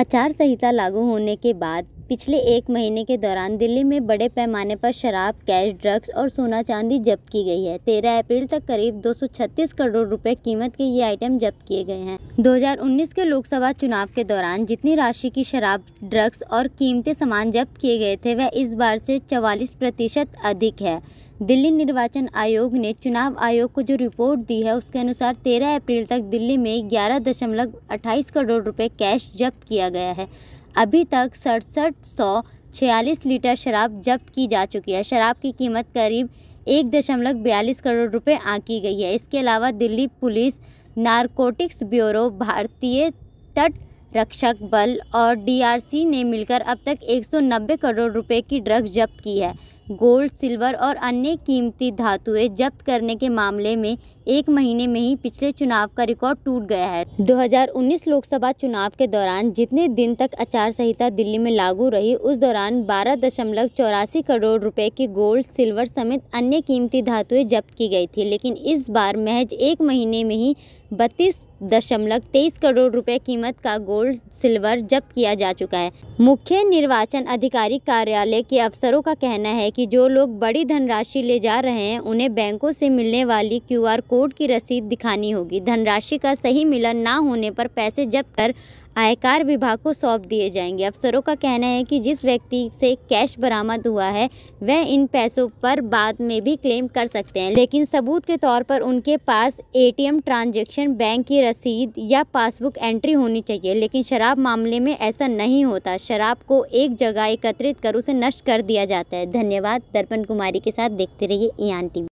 आचार संहिता लागू होने के बाद पिछले एक महीने के दौरान दिल्ली में बड़े पैमाने पर शराब कैश ड्रग्स और सोना चांदी जब्त की गई है तेरह अप्रैल तक करीब 236 करोड़ रुपए कीमत के ये आइटम जब्त किए गए हैं 2019 के लोकसभा चुनाव के दौरान जितनी राशि की शराब ड्रग्स और कीमती सामान जब्त किए गए थे वह इस बार से चवालीस प्रतिशत अधिक है दिल्ली निर्वाचन आयोग ने चुनाव आयोग को जो रिपोर्ट दी है उसके अनुसार 13 अप्रैल तक दिल्ली में ग्यारह दशमलव अट्ठाईस करोड़ रुपए कैश जब्त किया गया है अभी तक सड़सठ सौ छियालीस लीटर शराब जब्त की जा चुकी है शराब की कीमत करीब एक दशमलव बयालीस करोड़ रुपए आंकी गई है इसके अलावा दिल्ली पुलिस नारकोटिक्स ब्यूरो भारतीय तट रक्षक बल और डीआरसी ने मिलकर अब तक 190 करोड़ रुपए की ड्रग्स जब्त की है गोल्ड सिल्वर और अन्य कीमती धातुएं जब्त करने के मामले में एक महीने में ही पिछले चुनाव का रिकॉर्ड टूट गया है 2019 लोकसभा चुनाव के दौरान जितने दिन तक आचार संहिता दिल्ली में लागू रही उस दौरान बारह दशमलव चौरासी करोड़ रुपए की गोल्ड सिल्वर समेत अन्य कीमती धातुएं जब्त की गई थी लेकिन इस बार महज एक महीने में ही बत्तीस दशमलव तेईस करोड़ रुपए कीमत का गोल्ड सिल्वर जब्त किया जा चुका है मुख्य निर्वाचन अधिकारी कार्यालय के अफसरों का कहना है कि जो लोग बड़ी धनराशि ले जा रहे हैं उन्हें बैंकों से मिलने वाली क्यूआर कोड की रसीद दिखानी होगी धनराशि का सही मिलन ना होने पर पैसे जब्त कर आयकर विभाग को सौंप दिए जाएंगे अफसरों का कहना है कि जिस व्यक्ति से कैश बरामद हुआ है वह इन पैसों पर बाद में भी क्लेम कर सकते हैं लेकिन सबूत के तौर पर उनके पास एटीएम ट्रांजैक्शन बैंक की रसीद या पासबुक एंट्री होनी चाहिए लेकिन शराब मामले में ऐसा नहीं होता शराब को एक जगह एकत्रित कर उसे नष्ट कर दिया जाता है धन्यवाद दर्पण कुमारी के साथ देखते रहिए ईआन टीवी